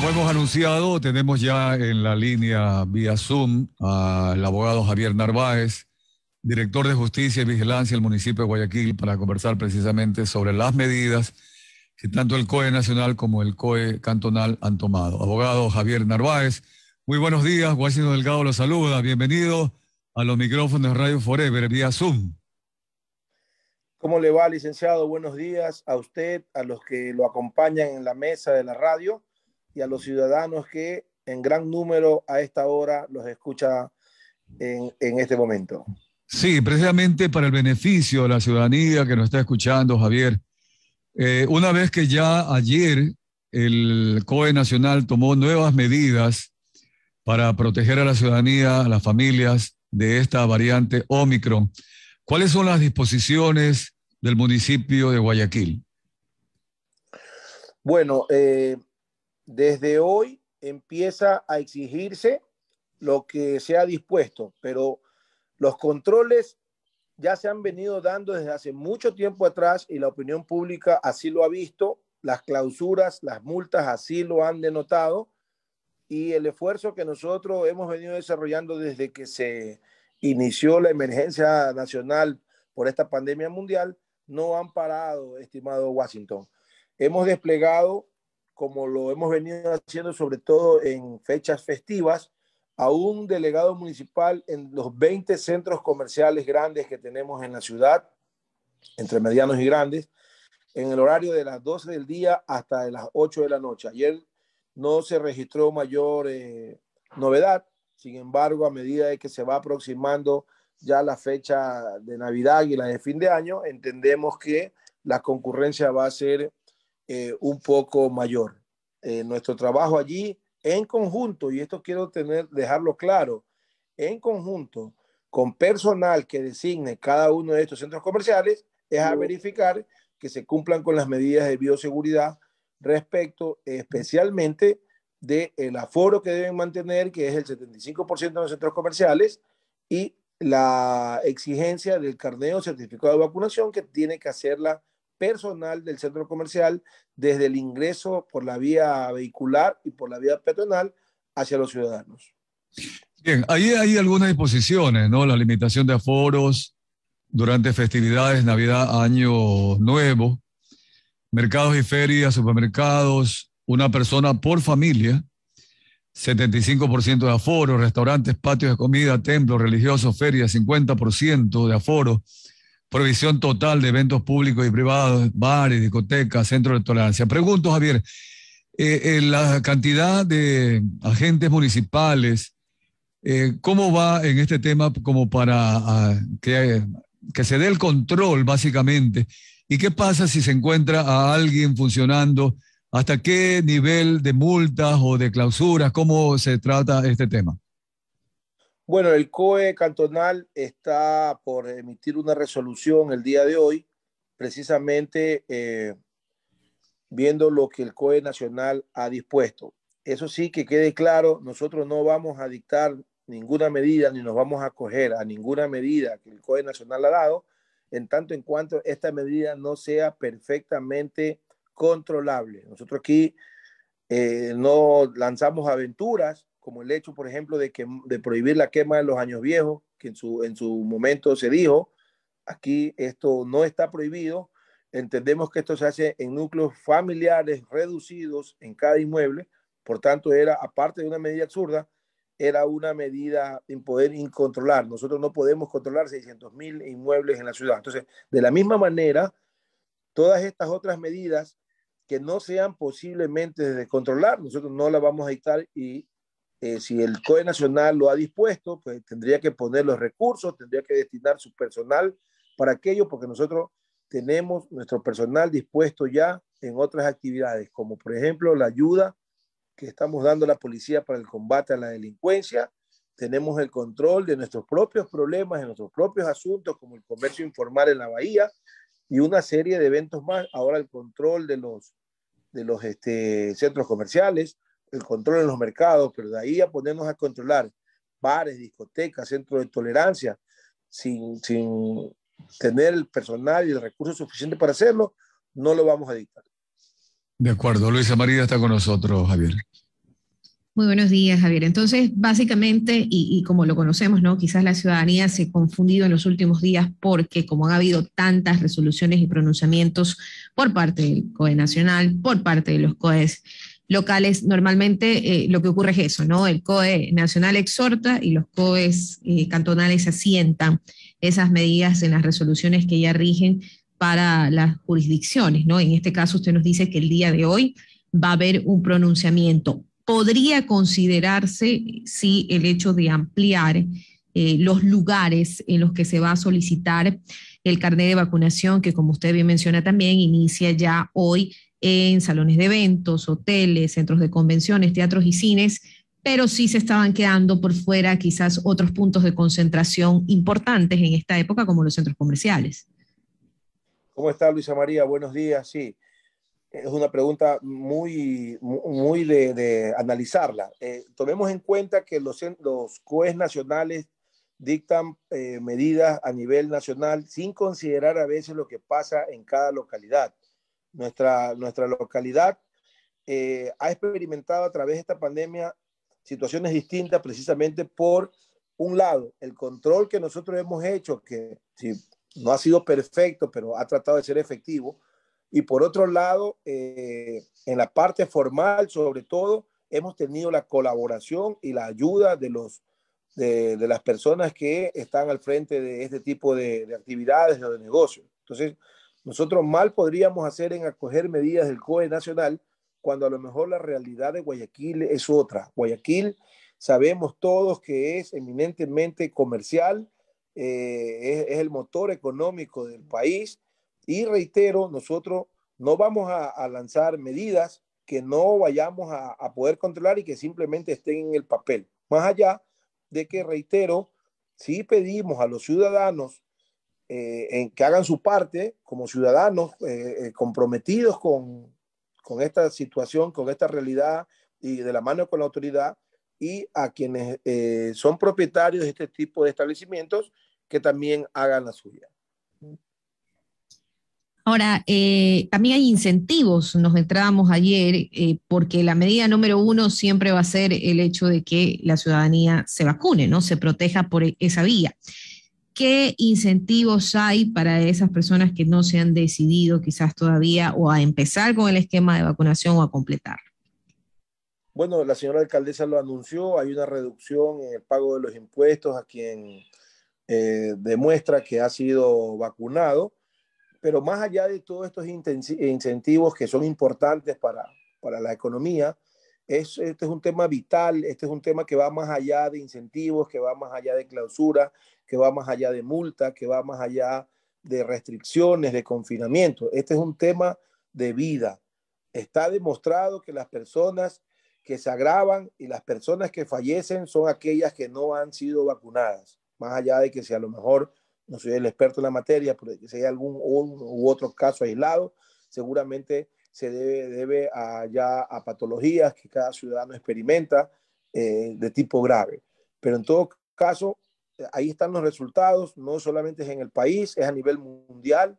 Como hemos anunciado, tenemos ya en la línea vía Zoom al abogado Javier Narváez, director de Justicia y Vigilancia del municipio de Guayaquil, para conversar precisamente sobre las medidas que tanto el COE Nacional como el COE Cantonal han tomado. Abogado Javier Narváez, muy buenos días. Guasino Delgado lo saluda. Bienvenido a los micrófonos de Radio Forever vía Zoom. ¿Cómo le va, licenciado? Buenos días a usted, a los que lo acompañan en la mesa de la radio a los ciudadanos que en gran número a esta hora los escucha en, este momento. Sí, precisamente para el beneficio de la ciudadanía que nos está escuchando, Javier. Eh, una vez que ya ayer el COE Nacional tomó nuevas medidas para proteger a la ciudadanía, a las familias de esta variante Omicron, ¿cuáles son las disposiciones del municipio de Guayaquil? Bueno, eh, desde hoy empieza a exigirse lo que se ha dispuesto, pero los controles ya se han venido dando desde hace mucho tiempo atrás y la opinión pública así lo ha visto, las clausuras, las multas así lo han denotado y el esfuerzo que nosotros hemos venido desarrollando desde que se inició la emergencia nacional por esta pandemia mundial no han parado, estimado Washington. Hemos desplegado como lo hemos venido haciendo sobre todo en fechas festivas, a un delegado municipal en los 20 centros comerciales grandes que tenemos en la ciudad, entre medianos y grandes, en el horario de las 12 del día hasta las 8 de la noche. Ayer no se registró mayor eh, novedad, sin embargo, a medida de que se va aproximando ya la fecha de Navidad y la de fin de año, entendemos que la concurrencia va a ser eh, un poco mayor. Eh, nuestro trabajo allí en conjunto, y esto quiero tener, dejarlo claro, en conjunto con personal que designe cada uno de estos centros comerciales, es a verificar que se cumplan con las medidas de bioseguridad respecto especialmente del el aforo que deben mantener, que es el 75% de los centros comerciales, y la exigencia del carneo certificado de vacunación que tiene que hacerla personal del centro comercial desde el ingreso por la vía vehicular y por la vía peatonal hacia los ciudadanos. Bien, ahí hay algunas disposiciones, ¿no? La limitación de aforos durante festividades, Navidad, Año Nuevo, mercados y ferias, supermercados, una persona por familia, 75% de aforo, restaurantes, patios de comida, templos religiosos, ferias, 50% de aforo, Provisión total de eventos públicos y privados, bares, discotecas, centros de tolerancia. Pregunto, Javier, eh, eh, la cantidad de agentes municipales, eh, ¿cómo va en este tema como para ah, que, que se dé el control básicamente? ¿Y qué pasa si se encuentra a alguien funcionando? ¿Hasta qué nivel de multas o de clausuras? ¿Cómo se trata este tema? Bueno, el COE cantonal está por emitir una resolución el día de hoy, precisamente eh, viendo lo que el COE nacional ha dispuesto. Eso sí, que quede claro, nosotros no vamos a dictar ninguna medida ni nos vamos a acoger a ninguna medida que el COE nacional ha dado, en tanto en cuanto esta medida no sea perfectamente controlable. Nosotros aquí eh, no lanzamos aventuras, como el hecho, por ejemplo, de, que, de prohibir la quema de los años viejos, que en su, en su momento se dijo, aquí esto no está prohibido, entendemos que esto se hace en núcleos familiares reducidos en cada inmueble, por tanto era, aparte de una medida absurda, era una medida en poder incontrolar. Nosotros no podemos controlar 600 mil inmuebles en la ciudad. Entonces, de la misma manera, todas estas otras medidas que no sean posiblemente de controlar, nosotros no las vamos a dictar y eh, si el COE Nacional lo ha dispuesto, pues tendría que poner los recursos, tendría que destinar su personal para aquello, porque nosotros tenemos nuestro personal dispuesto ya en otras actividades, como por ejemplo la ayuda que estamos dando a la policía para el combate a la delincuencia. Tenemos el control de nuestros propios problemas, de nuestros propios asuntos, como el comercio informal en la bahía y una serie de eventos más. Ahora el control de los, de los este, centros comerciales, el control en los mercados, pero de ahí a ponernos a controlar bares, discotecas, centros de tolerancia, sin, sin tener el personal y el recurso suficiente para hacerlo, no lo vamos a dictar. De acuerdo, Luisa María está con nosotros, Javier. Muy buenos días, Javier. Entonces, básicamente, y, como lo conocemos, ¿no? Quizás la ciudadanía se ha confundido en los últimos días porque como han habido tantas resoluciones y pronunciamientos por parte del COE Nacional, por parte de los COEs locales, normalmente eh, lo que ocurre es eso, ¿no? El COE nacional exhorta y los COEs eh, cantonales asientan esas medidas en las resoluciones que ya rigen para las jurisdicciones, ¿no? En este caso usted nos dice que el día de hoy va a haber un pronunciamiento. Podría considerarse, si el hecho de ampliar eh, los lugares en los que se va a solicitar el carnet de vacunación, que como usted bien menciona también, inicia ya hoy en salones de eventos, hoteles, centros de convenciones, teatros y cines, pero sí se estaban quedando por fuera quizás otros puntos de concentración importantes en esta época, como los centros comerciales. ¿Cómo está Luisa María? Buenos días, sí. Es una pregunta muy, muy de, analizarla. Eh, tomemos en cuenta que los, los COES nacionales dictan eh, medidas a nivel nacional sin considerar a veces lo que pasa en cada localidad. Nuestra, localidad eh, ha experimentado a través de esta pandemia situaciones distintas precisamente por, un lado, el control que nosotros hemos hecho, que no ha sido perfecto, pero ha tratado de ser efectivo, y por otro lado, eh, en la parte formal, sobre todo, hemos tenido la colaboración y la ayuda de, los, de, las personas que están al frente de este tipo de, de actividades o de negocios. Entonces, nosotros mal podríamos hacer en acoger medidas del COE nacional cuando a lo mejor la realidad de Guayaquil es otra. Guayaquil sabemos todos que es eminentemente comercial, eh, es, el motor económico del país y reitero, nosotros no vamos a, lanzar medidas que no vayamos a, a, poder controlar y que simplemente estén en el papel. Más allá de que, reitero, si pedimos a los ciudadanos eh, en que hagan su parte como ciudadanos eh, eh, comprometidos con, con, esta situación, con esta realidad y de la mano con la autoridad y a quienes son propietarios de este tipo de establecimientos que también hagan la suya. Ahora, también hay incentivos, nos entrábamos ayer, porque la medida número uno siempre va a ser el hecho de que la ciudadanía se vacune, ¿no? Se proteja por e-, esa vía. ¿Qué incentivos hay para esas personas que no se han decidido quizás todavía o a empezar con el esquema de vacunación o a completar? Bueno, la señora alcaldesa lo anunció, hay una reducción en el pago de los impuestos a quien eh, demuestra que ha sido vacunado, pero más allá de todos estos incentivos que son importantes para, para la economía, este es un tema vital, este es un tema que va más allá de incentivos, que va más allá de clausura, que va más allá de multas, que va más allá de restricciones, de confinamiento. Este es un tema de vida. Está demostrado que las personas que se agravan y las personas que fallecen son aquellas que no han sido vacunadas, más allá de que si a lo mejor, no soy el experto en la materia, pero si hay algún u otro caso aislado, seguramente se debe, a, ya a patologías que cada ciudadano experimenta eh, de tipo grave. Pero en todo caso, eh, ahí están los resultados, no solamente es en el país, es a nivel mundial.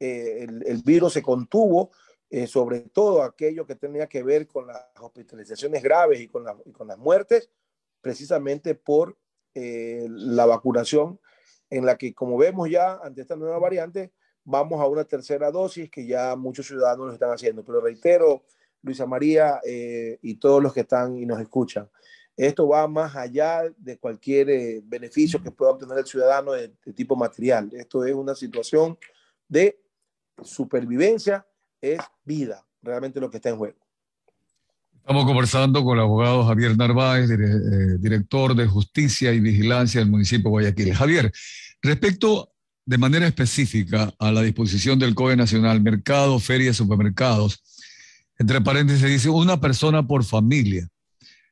Eh, el, virus se contuvo, eh, sobre todo aquello que tenía que ver con las hospitalizaciones graves y con, las muertes, precisamente por la vacunación, en la que, como vemos ya ante esta nueva variante, vamos a una tercera dosis que ya muchos ciudadanos lo están haciendo. Pero reitero, Luisa María y todos los que están y nos escuchan, esto va más allá de cualquier eh, beneficio que pueda obtener el ciudadano de, tipo material. Esto es una situación de supervivencia, es vida, realmente lo que está en juego. Estamos conversando con el abogado Javier Narváez, eh, director de Justicia y Vigilancia del municipio de Guayaquil. Javier, respecto de manera específica a la disposición del COE Nacional, mercados, ferias, supermercados, entre paréntesis dice una persona por familia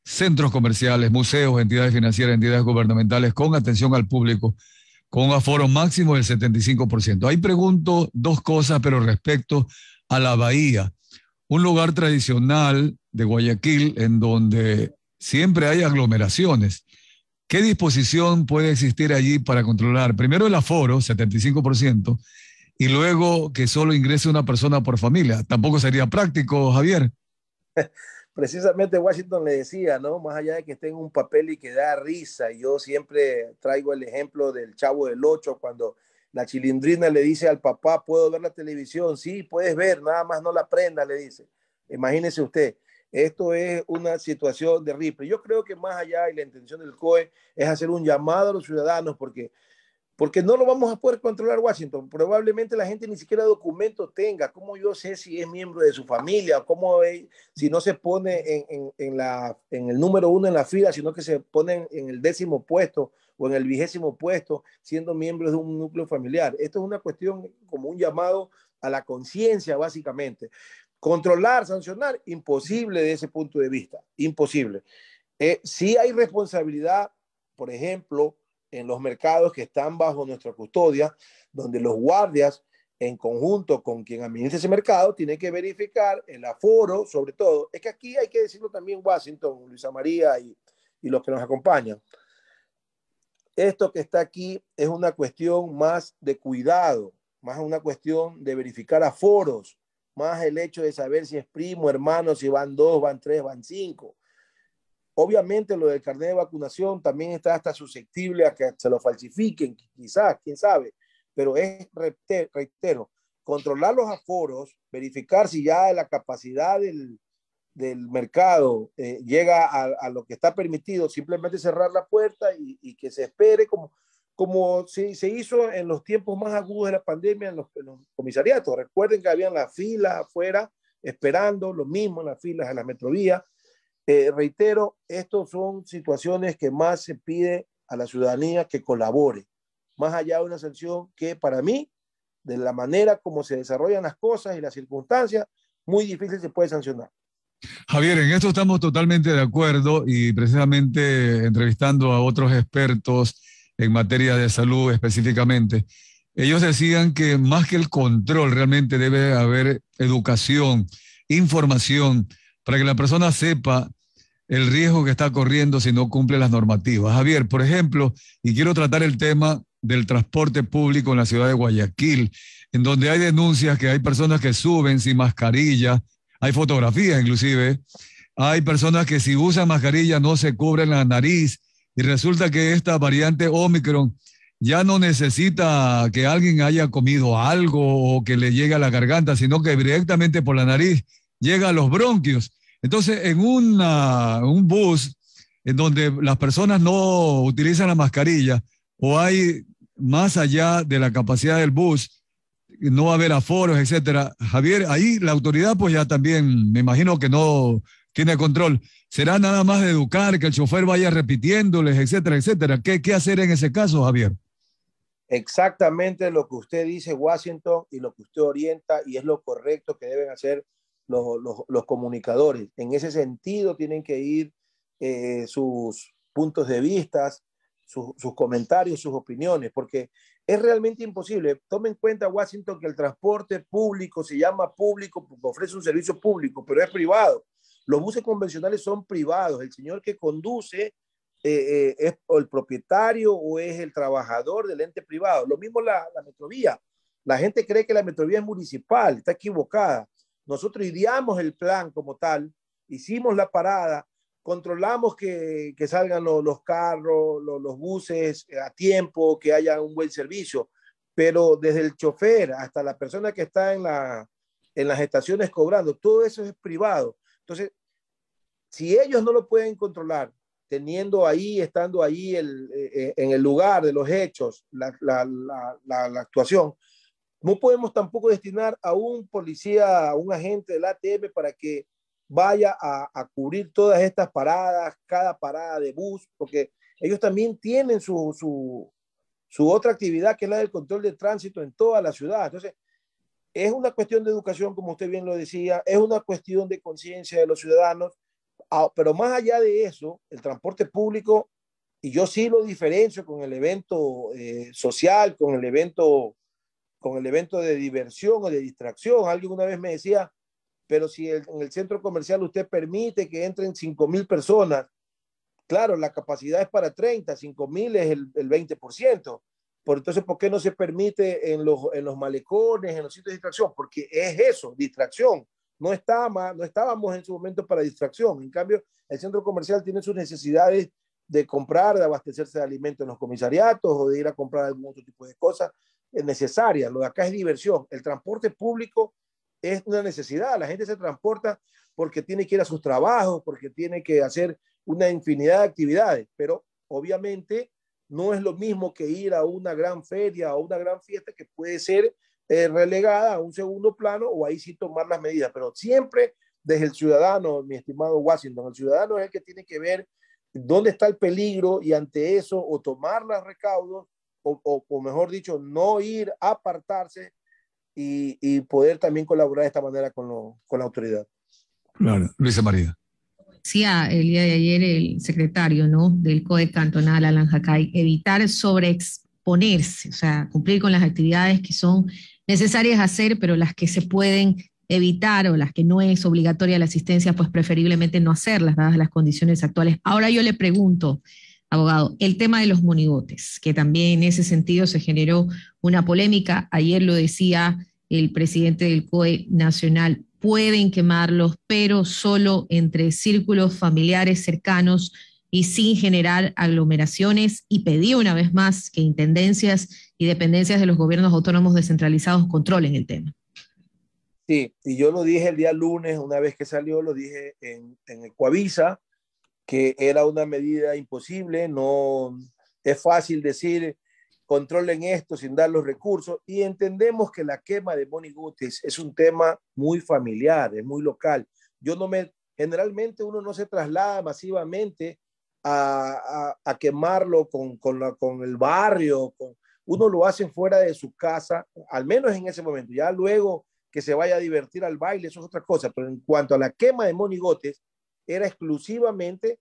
centros comerciales, museos, entidades financieras, entidades gubernamentales, con atención al público, con un aforo máximo del 75%. Ahí pregunto dos cosas, pero respecto a la bahía, un lugar tradicional de Guayaquil en donde siempre hay aglomeraciones. ¿Qué disposición puede existir allí para controlar primero el aforo, 75%, y luego que solo ingrese una persona por familia? Tampoco sería práctico, Javier. precisamente Washington le decía, ¿no? Más allá de que esté en un papel y que da risa, yo siempre traigo el ejemplo del Chavo del Ocho, cuando la chilindrina le dice al papá, ¿puedo ver la televisión? Sí, puedes ver, nada más no la prenda, le dice. Imagínese usted, esto es una situación de risa. Yo creo que más allá y la intención del COE es hacer un llamado a los ciudadanos, porque porque no lo vamos a poder controlar Washington. Probablemente la gente ni siquiera documento tenga. ¿Cómo yo sé si es miembro de su familia? ¿Cómo es, si no se pone en, el número uno en la fila, sino que se pone en, el décimo puesto o en el vigésimo puesto, siendo miembro de un núcleo familiar? Esto es una cuestión como un llamado a la conciencia, básicamente. Controlar, sancionar, imposible de ese punto de vista, imposible. Eh, si hay responsabilidad, por ejemplo, en los mercados que están bajo nuestra custodia, donde los guardias, en conjunto con quien administra ese mercado, tienen que verificar el aforo, sobre todo. Es que aquí hay que decirlo también Washington, Luisa María y, y los que nos acompañan. Esto que está aquí es una cuestión más de cuidado, más una cuestión de verificar aforos, más el hecho de saber si es primo, hermano, si van dos, van tres, van cinco. Obviamente lo del carnet de vacunación también está hasta susceptible a que se lo falsifiquen, quizás, quién sabe, pero es, reitero, controlar los aforos, verificar si ya la capacidad del, mercado eh, llega a, lo que está permitido, simplemente cerrar la puerta y, que se espere como, como se, se, hizo en los tiempos más agudos de la pandemia en los, comisariatos. Recuerden que habían las filas afuera esperando, lo mismo en las filas de la metrovía, eh, reitero, estas son situaciones que más se pide a la ciudadanía que colabore, más allá de una sanción que para mí, de la manera como se desarrollan las cosas y las circunstancias, muy difícil se puede sancionar. Javier, en esto estamos totalmente de acuerdo y precisamente entrevistando a otros expertos en materia de salud específicamente, ellos decían que más que el control realmente debe haber educación, información, para que la persona sepa el riesgo que está corriendo si no cumple las normativas. Javier, por ejemplo, y quiero tratar el tema del transporte público en la ciudad de Guayaquil, en donde hay denuncias que hay personas que suben sin mascarilla, hay fotografías inclusive, hay personas que si usan mascarilla no se cubren la nariz y resulta que esta variante Omicron ya no necesita que alguien haya comido algo o que le llegue a la garganta, sino que directamente por la nariz llega a los bronquios. Entonces, en un bus en donde las personas no utilizan la mascarilla o hay más allá de la capacidad del bus, no va a haber aforos, etcétera. Javier, ahí la autoridad pues ya también me imagino que no tiene control. Será nada más educar, que el chofer vaya repitiéndoles, etcétera, etcétera. ¿Qué, qué hacer en ese caso, Javier? Exactamente lo que usted dice, Washington, y lo que usted orienta, y es lo correcto que deben hacer los, comunicadores. En ese sentido tienen que ir eh, sus puntos de vistas, sus comentarios, sus opiniones, porque es realmente imposible. Tome en cuenta, Washington, que el transporte público se llama público, porque ofrece un servicio público, pero es privado. Los buses convencionales son privados. El señor que conduce eh, eh, es el propietario o es el trabajador del ente privado. Lo mismo la, la metrovía. La gente cree que la metrovía es municipal, está equivocada. Nosotros ideamos el plan como tal, hicimos la parada, controlamos que, salgan los, carros, los, buses eh, a tiempo, que haya un buen servicio, pero desde el chofer hasta la persona que está en, las estaciones cobrando, todo eso es privado. Entonces, si ellos no lo pueden controlar, teniendo ahí, estando ahí eh, eh, en el lugar de los hechos, la, la actuación, no podemos tampoco destinar a un policía, a un agente del ATM para que vaya a, cubrir todas estas paradas, cada parada de bus, porque ellos también tienen su, su, su otra actividad que es la del control de tránsito en toda la ciudad. Entonces, es una cuestión de educación, como usted bien lo decía, es una cuestión de conciencia de los ciudadanos, ah, pero más allá de eso, el transporte público, y yo sí lo diferencio con el evento eh, social, con el evento con el evento de diversión o de distracción. Alguien una vez me decía, pero si en el centro comercial usted permite que entren 5 mil personas, claro, la capacidad es para 30, 5 mil es el, el 20%. Por entonces, ¿por qué no se permite en los, en los malecones, en los sitios de distracción? Porque es eso, distracción. No, no estábamos en su momento para distracción. En cambio, el centro comercial tiene sus necesidades de comprar, de abastecerse de alimentos en los comisariatos o de ir a comprar algún otro tipo de cosas necesaria, lo de acá es diversión. El transporte público es una necesidad, la gente se transporta porque tiene que ir a sus trabajos, porque tiene que hacer una infinidad de actividades, pero obviamente no es lo mismo que ir a una gran feria o una gran fiesta que puede ser eh, relegada a un segundo plano o ahí sí tomar las medidas, pero siempre desde el ciudadano, mi estimado Washington, el ciudadano es el que tiene que ver dónde está el peligro y ante eso o tomar las recaudos o, mejor dicho, no ir, a apartarse y, poder también colaborar de esta manera con, lo, con la autoridad. Claro, Luisa María. Sí, el día de ayer el secretario ¿no? del COE cantonal, Alan Jacay, evitar sobreexponerse, o sea, cumplir con las actividades que son necesarias hacer, pero las que se pueden evitar o las que no es obligatoria la asistencia, pues preferiblemente no hacerlas, dadas las condiciones actuales. Ahora yo le pregunto, Abogado, el tema de los monigotes, que también en ese sentido se generó una polémica. Ayer lo decía el presidente del COE Nacional, pueden quemarlos, pero solo entre círculos familiares cercanos y sin generar aglomeraciones. Y pedí una vez más que intendencias y dependencias de los gobiernos autónomos descentralizados controlen el tema. Sí, y yo lo dije el día lunes, una vez que salió, lo dije en, el Coavisa, que era una medida imposible, no es fácil decir controlen esto sin dar los recursos y entendemos que la quema de Monigotes es un tema muy familiar, es muy local. Yo no me, generalmente uno no se traslada masivamente a, quemarlo con, el barrio, uno lo hace fuera de su casa, al menos en ese momento, ya luego que se vaya a divertir al baile, eso es otra cosa, pero en cuanto a la quema de monigotes, era exclusivamente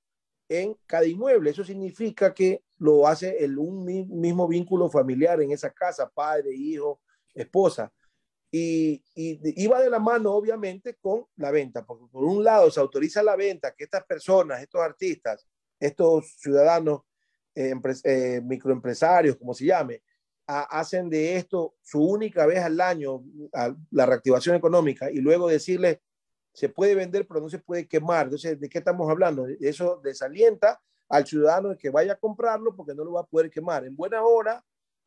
en cada inmueble. Eso significa que lo hace el un mismo vínculo familiar en esa casa, padre, hijo, esposa. Y, iba de la mano, obviamente, con la venta, porque por un lado se autoriza la venta, que estas personas, estos artistas, estos ciudadanos, eh, eh, microempresarios, como se llame, hacen de esto su única vez al año, la reactivación económica, y luego decirle se puede vender, pero no se puede quemar. Entonces, ¿de qué estamos hablando? Eso desalienta al ciudadano de que vaya a comprarlo porque no lo va a poder quemar. En buena hora,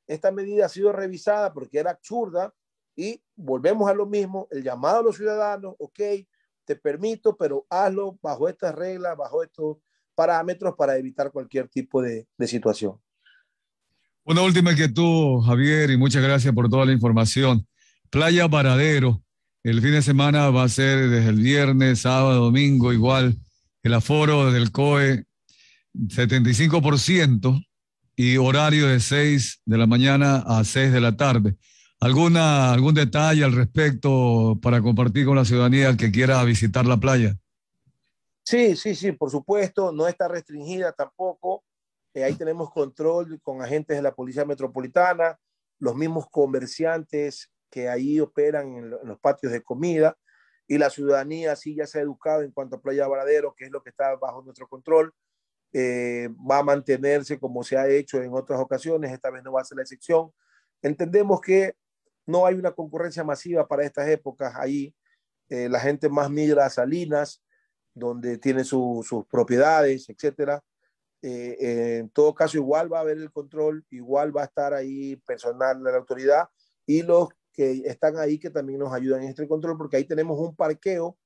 esta medida ha sido revisada porque era absurda y volvemos a lo mismo, el llamado a los ciudadanos, ok, te permito, pero hazlo bajo estas reglas, bajo estos parámetros para evitar cualquier tipo de, situación. Una última que tú, Javier, y muchas gracias por toda la información. Playa Varadero, el fin de semana va a ser desde el viernes, sábado, domingo, igual. El aforo del COE, 75% y horario de 6 de la mañana a 6 de la tarde. ¿Alguna, ¿Algún detalle al respecto para compartir con la ciudadanía que quiera visitar la playa? Sí, sí, sí, por supuesto, no está restringida tampoco. Eh, ahí tenemos control con agentes de la Policía Metropolitana, los mismos comerciantes que ahí operan en, los patios de comida y la ciudadanía sí ya se ha educado en cuanto a Playa Varadero, que es lo que está bajo nuestro control. Eh, va a mantenerse como se ha hecho en otras ocasiones, esta vez no va a ser la excepción. Entendemos que no hay una concurrencia masiva para estas épocas ahí. Eh, la gente más migra a Salinas, donde tiene sus propiedades, etcétera. Eh, en todo caso, igual va a haber el control, igual va a estar ahí personal de la autoridad y los que están ahí que también nos ayudan en este control, porque ahí tenemos un parqueo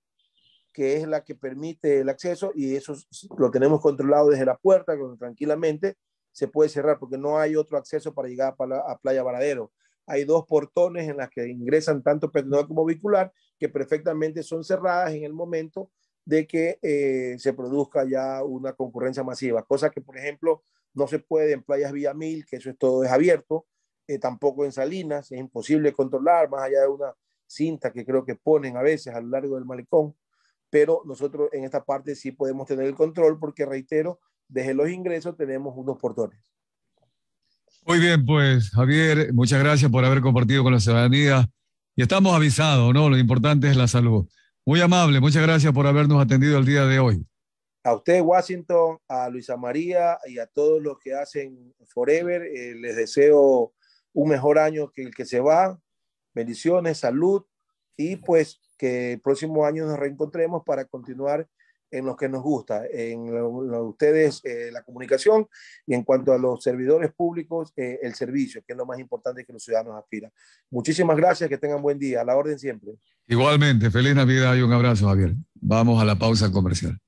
que es la que permite el acceso y eso lo tenemos controlado desde la puerta, que tranquilamente se puede cerrar porque no hay otro acceso para llegar a, Playa Varadero. Hay dos portones en las que ingresan tanto peatonal como vehicular que perfectamente son cerradas en el momento de que eh, se produzca ya una concurrencia masiva, cosa que por ejemplo no se puede en playas mil, que eso es todo es abierto, eh, tampoco en Salinas, es imposible controlar, más allá de una cinta que creo que ponen a veces a lo largo del malecón, pero nosotros en esta parte sí podemos tener el control porque, reitero, desde los ingresos tenemos unos portones. Muy bien, pues Javier, muchas gracias por haber compartido con la ciudadanía y estamos avisados, ¿no? Lo importante es la salud. Muy amable, muchas gracias por habernos atendido el día de hoy. A usted, Washington, a Luisa María y a todos los que hacen Forever, eh, les deseo un mejor año que el que se va. Bendiciones, salud y pues que el próximo año nos reencontremos para continuar en lo que nos gusta, en lo, ustedes eh, la comunicación y en cuanto a los servidores públicos eh, el servicio, que es lo más importante que los ciudadanos aspiran. Muchísimas gracias, que tengan buen día, a la orden siempre. Igualmente, feliz Navidad y un abrazo, Javier. Vamos a la pausa comercial.